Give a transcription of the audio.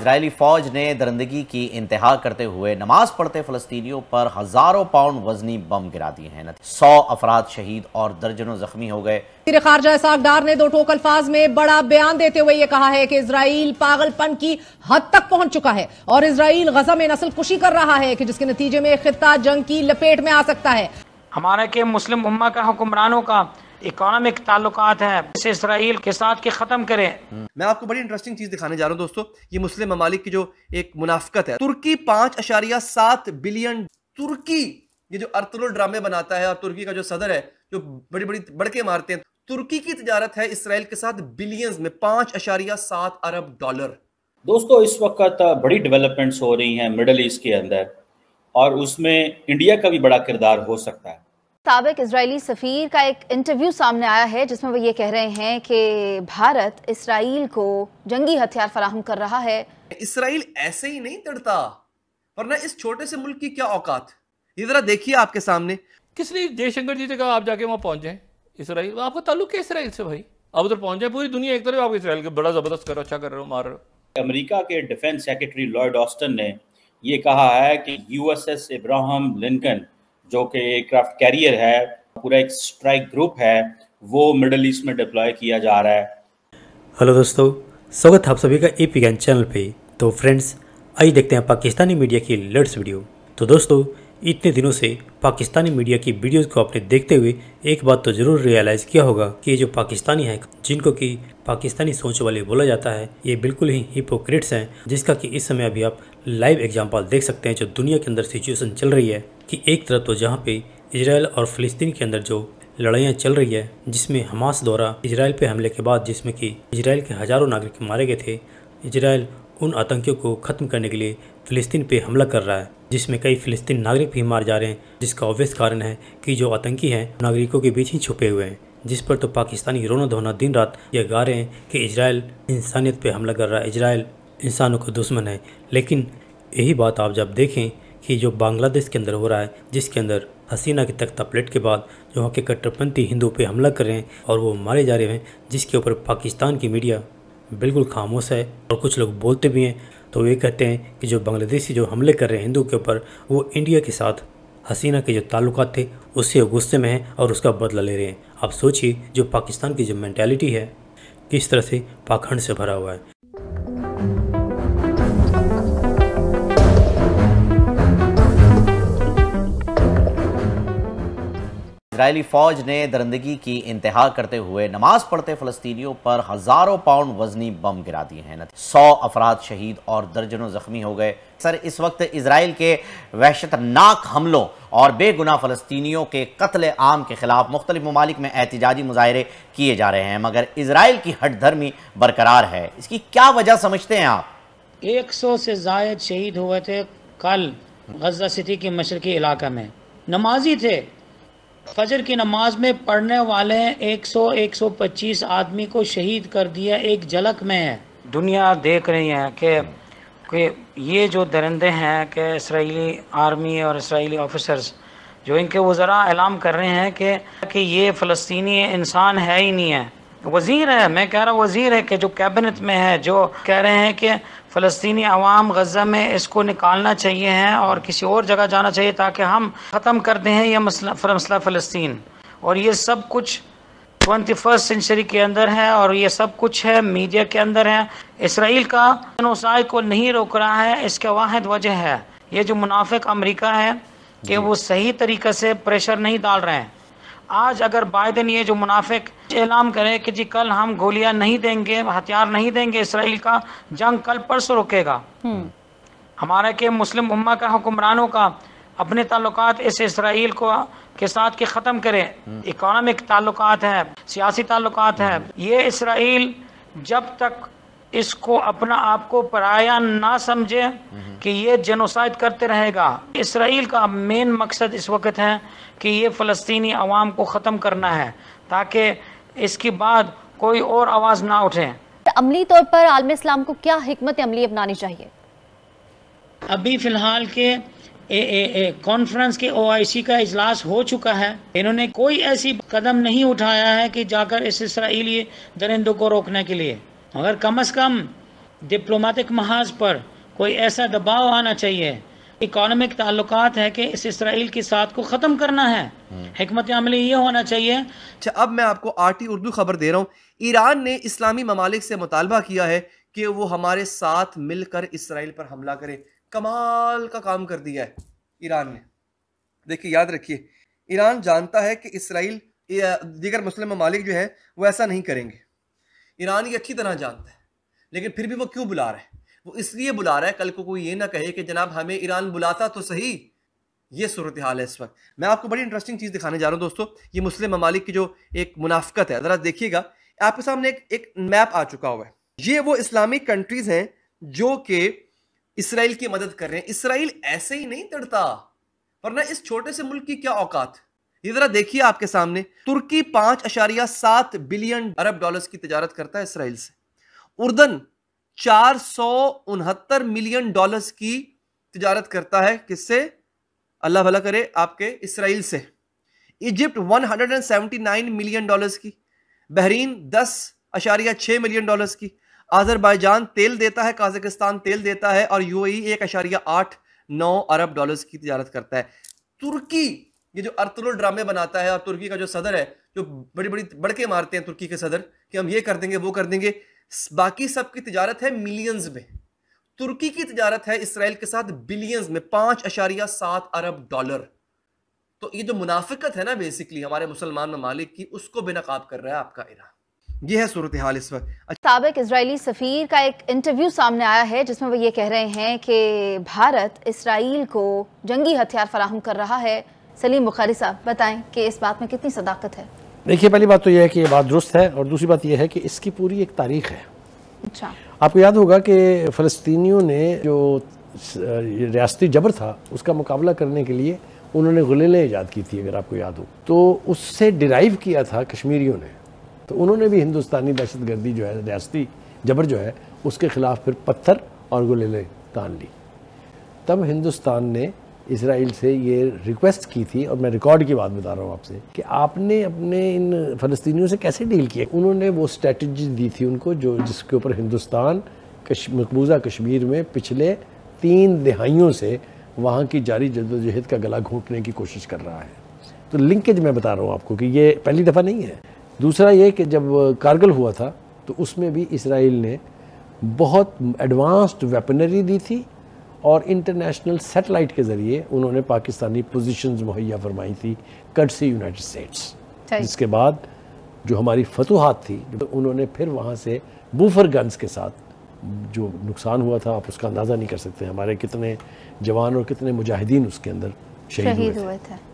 Israeli फौज ने दरंदगी की इंतहा करते हुए नमाज पढ़ते फलस्तीनियों पर हजारों पाउंड वजनी बम गिरा दिए हैं सौ अफराद शहीद और दर्जनों जख्मी हो गए खारजा सागदार ने दो टोक अल्फाज में बड़ा बयान देते हुए ये कहा है कि इसराइल पागलपन की हद तक पहुंच चुका है और इसराइल गजा में नस्ल खुशी कर रहा है कि जिसके नतीजे में खिता जंग की लपेट में आ सकता है हमारे के मुस्लिम उम्मा का हुक्मरानों का इकोनॉमिक ताल्लुक है इसे इसराइल के साथ के ख़त्म करें मैं आपको बड़ी इंटरेस्टिंग चीज़ दिखाने जा रहा हूँ दोस्तों ये मुस्लिम ममालिक की जो एक मुनाफ्त है तुर्की पांच अशारिया सात बिलियन तुर्की ये जो अर्तुल ड्रामे बनाता है और तुर्की का जो सदर है जो बड़ी बड़ी बड़के मारते हैं तुर्की की तजारत है इसराइल के साथ बिलियंस में पांच अशारिया सात अरब डॉलर दोस्तों इस वक्त बड़ी डेवलपमेंट्स हो रही हैं मिडल ईस्ट के अंदर और उसमें इंडिया का भी बड़ा किरदार हो सकता है सबक इसराइली सफ़ीर का एक इंटरव्यू सामने आया है जिसमें वो ये कह रहे हैं कि भारत इसराइल को जंगी हथियार फराहम कर रहा है इसराइल ऐसे ही नहीं तड़ता वरना इस छोटे से मुल्क की क्या औकात ये जरा देखिए आपके सामने किसने जयशंकर जी से कहा आप जाके वहां पहुँच जाए इसराइल आपका ताल्लुक है इसराइल से भाई आप उधर पहुँच जाए पूरी दुनिया एक तरफ आप इसराइल का बड़ा ज़बरदस्त कर अच्छा कर रहे हो मार रहे हो अमरीका के डिफेंस सेक्रेटरी लॉर्ड ऑस्टन ने ये कहा है कि यूएसएस इब्राहम लिंकन जो कि एयरक्राफ्ट कैरियर है पूरा एक स्ट्राइक ग्रुप है वो मिडल ईस्ट में डिप्लॉय किया जा रहा है हेलो दोस्तों स्वागत है आप सभी का ए विज्ञान चैनल पे तो फ्रेंड्स आइए देखते हैं पाकिस्तानी मीडिया की लेट्स वीडियो तो दोस्तों इतने दिनों से पाकिस्तानी मीडिया की वीडियोस को आपने देखते हुए एक बात तो ज़रूर रियलाइज़ किया होगा कि ये जो पाकिस्तानी हैं जिनको कि पाकिस्तानी सोच वाले बोला जाता है ये बिल्कुल ही हिपोक्रेट्स हैं जिसका कि इस समय अभी आप लाइव एग्जांपल देख सकते हैं जो दुनिया के अंदर सिचुएशन चल रही है कि एक तरफ तो जहाँ पे इसराइल और फिलिस्तीन के अंदर जो लड़ाइयाँ चल रही है जिसमें हमास द्वारा इसराइल पे हमले के बाद जिसमें कि इसराइल के हज़ारों नागरिक मारे गए थे इसराइल उन आतंकियों को ख़त्म करने के लिए फ़लस्तीन पे हमला कर रहा है जिसमें कई फिलिस्तीन नागरिक भी मार जा रहे हैं जिसका ऑब्वियस कारण है कि जो आतंकी हैं नागरिकों के बीच ही छुपे हुए हैं जिस पर तो पाकिस्तानी रोना धोना दिन रात यह गा रहे हैं कि इसराइल इंसानियत पे हमला कर रहा है इसराइल इंसानों का दुश्मन है लेकिन यही बात आप जब देखें कि जो बांग्लादेश के अंदर हो रहा है जिसके अंदर हसीना की तख्ता प्लेट के बाद जो वहाँ के कट्टरपंथी हिंदू पर हमला कर रहे हैं और वो मारे जा रहे हैं जिसके ऊपर पाकिस्तान की मीडिया बिल्कुल खामोश है और कुछ लोग बोलते भी हैं तो ये कहते हैं कि जो बांग्लादेशी जो हमले कर रहे हैं हिंदू के ऊपर वो इंडिया के साथ हसीना के जो ताल्लुक थे उससे गुस्से में हैं और उसका बदला ले रहे हैं आप सोचिए जो पाकिस्तान की जो मैंटेलिटी है किस तरह से पाखंड से भरा हुआ है इसराइली फौज ने दरंदगी की इंतहा करते हुए नमाज पढ़ते फलस्तीनियों पर हजारों पाउंड वजनी बम गिरा दिए हैं सौ अफराद शहीद और दर्जनों जख्मी हो गए सर इस वक्त इसराइल के वहशतनाक हमलों और बेगुनाह फलस्तीनियों के कत्ल आम के खिलाफ मुख्तलिफ ममालिक में एहतजाजी मुजाहरे किए जा रहे हैं मगर इसराइल की हटधर्मी बरकरार है इसकी क्या वजह समझते हैं आप एक सौ से जायद शहीद हुए थे कल गजा सिटी के मशरकी इलाका में नमाजी थे फजर की नमाज में पढ़ने वाले 100-125 आदमी को शहीद कर दिया एक झलक में है दुनिया देख रही है कि कि ये जो दरिंदे हैं कि इसराइली आर्मी और इसराइली ऑफिसर्स जो इनके वज़रा ऐलान कर रहे हैं कि कि ये फ़लस्तीनी इंसान है ही नहीं है वजीर है मैं कह रहा हूँ वजीर है कि जो कैबिनेट में है जो कह रहे हैं कि फ़लस्तनी आवाम गजा में इसको निकालना चाहिए है और किसी और जगह जाना चाहिए ताकि हम ख़त्म कर दें यह मसला मसला फ़लस्तीन और ये सब कुछ ट्वेंटी फर्स्ट सेंचुरी के अंदर है और ये सब कुछ है मीडिया के अंदर है इसराइल का नौसाई को नहीं रोक रहा है इसका वाद वजह है ये जो मुनाफिक अमरीका है कि वो सही तरीके से प्रेशर नहीं डाल रहे हैं आज अगर बाइडन ये जो मुनाफिक ऐलान करे कि जी कल हम गोलियां नहीं देंगे हथियार नहीं देंगे इसराइल का जंग कल परसों रुकेगा हम्म। हमारा के मुस्लिम उम्मा का हुक्मरानों का अपने ताल्लुक इस इसराइल को के साथ के ख़त्म करें हम्म। इकोनॉमिक ताल्लुक है सियासी ताल्लुक है हम्म। ये इसराइल जब तक इसको अपना आपको पराया ना समझे कि ये जेनोसाइड करते रहेगा इसराइल का मेन मकसद इस वक्त है कि ये फ़लस्तनी आवाम को ख़त्म करना है ताकि इसके बाद कोई और आवाज़ ना उठे अमली तौर पर आलम इस्लाम को क्या हमत अमली अपनानी चाहिए अभी फ़िलहाल के कॉन्फ्रेंस के ओआईसी का इजलास हो चुका है इन्होंने कोई ऐसी कदम नहीं उठाया है कि जाकर इस इसराइली दरिंदों को रोकने के लिए मगर कम अज़ कम डिप्लोमेटिक महाज पर कोई ऐसा दबाव आना चाहिए इकोनॉमिक ताल्लुक है कि इस इसराइल के साथ को ख़त्म करना है हमत हम्म। अमली ये होना चाहिए अच्छा अब मैं आपको आरटी उर्दू खबर दे रहा हूँ ईरान ने इस्लामी ममालिक से मुतालबा किया है कि वो हमारे साथ मिलकर इसराइल पर हमला करे कमाल का काम कर दिया है ईरान ने देखिए याद रखिए ईरान जानता है कि इसराइल दीगर मुस्लिम ममालिक जो है वो ऐसा नहीं करेंगे ईरान ये अच्छी तरह जानता है लेकिन फिर भी वो क्यों बुला रहे हैं वो इसलिए बुला रहा है कल को कोई ये ना कहे कि जनाब हमें ईरान बुलाता तो सही ये सूरत हाल है इस वक्त मैं आपको बड़ी इंटरेस्टिंग चीज़ दिखाने जा रहा हूँ दोस्तों ये मुस्लिम ममालिक की जो एक मुनाफ्त है ज़रा देखिएगा आपके सामने एक एक मैप आ चुका हुआ है ये वो इस्लामिक कंट्रीज़ हैं जो कि इसराइल की मदद कर रहे हैं इसराइल ऐसे ही नहीं तड़ता वरना इस छोटे से मुल्क की क्या औकात ये जरा देखिए आपके सामने तुर्की पांच अशारिया सात बिलियन अरब डॉलर्स की तजारत करता है इसराइल से उर्दन चार मिलियन डॉलर्स की तजारत करता है किससे अल्लाह भला करे आपके इसराइल से इजिप्ट 179 मिलियन डॉलर्स की बहरीन दस अशारिया छः मिलियन डॉलर्स की आज़रबाईजान तेल देता है काजकिस्तान तेल देता है और यू एक अशारिया आठ नौ अरब डॉलर्स की तजारत करता है तुर्की ये जो अर्तुल ड्रामे बनाता है और तुर्की का जो सदर है जो बड़ी बड़ी बड़के मारते हैं तुर्की के सदर कि हम ये कर देंगे वो कर देंगे बाकी सब की तजारत है मिलियंस में तुर्की की तजारत है इसराइल के साथ बिलियंस में पांच अशारिया सात अरब डॉलर तो ये जो मुनाफिकत है ना बेसिकली हमारे मुसलमान ममालिक की उसको बेनकाब कर रहा है आपका ईरान यह है सूरत हाल इस वक्त सबक इसराइली सफ़ीर का एक इंटरव्यू सामने आया है जिसमें वो ये कह रहे हैं कि भारत इसराइल को जंगी हथियार फराहम कर रहा है सलीम बुखारी साहब बताएं कि इस बात में कितनी सदाकत है देखिए पहली बात तो यह है कि ये बात दुरुस्त है और दूसरी बात यह है कि इसकी पूरी एक तारीख है अच्छा आपको याद होगा कि फ़लस्तीनियों ने जो रियाती जबर था उसका मुकाबला करने के लिए उन्होंने गुलेलें ईजाद की थी अगर आपको याद हो तो उससे डिराइव किया था कश्मीरियों ने तो उन्होंने भी हिंदुस्तानी दहशत गर्दी जो है रियाती जबर जो है उसके खिलाफ फिर पत्थर और गुलेलें तान ली तब हिंदुस्तान ने इसराइल से ये रिक्वेस्ट की थी और मैं रिकॉर्ड की बात बता रहा हूँ आपसे कि आपने अपने इन फ़लस्तियों से कैसे डील किया उन्होंने वो स्ट्रेटजी दी थी उनको जो जिसके ऊपर हिंदुस्तान कश मकबूजा कश्मीर में पिछले तीन दहाइयों से वहाँ की जारी जदोजहद का गला घोटने की कोशिश कर रहा है तो लिंकेज मैं बता रहा हूँ आपको कि ये पहली दफ़ा नहीं है दूसरा ये कि जब कारगिल हुआ था तो उसमें भी इसराइल ने बहुत एडवांस्ड वेपनरी दी थी और इंटरनेशनल सेटेलाइट के ज़रिए उन्होंने पाकिस्तानी पोजीशंस मुहैया फरमाई थी कट से यूनाइटेड स्टेट्स जिसके बाद जो हमारी फतूहत थी उन्होंने फिर वहाँ से बूफर गन्स के साथ जो नुकसान हुआ था आप उसका अंदाज़ा नहीं कर सकते हमारे कितने जवान और कितने मुजाहिदीन उसके अंदर शहीद हुए थे, हुए थे।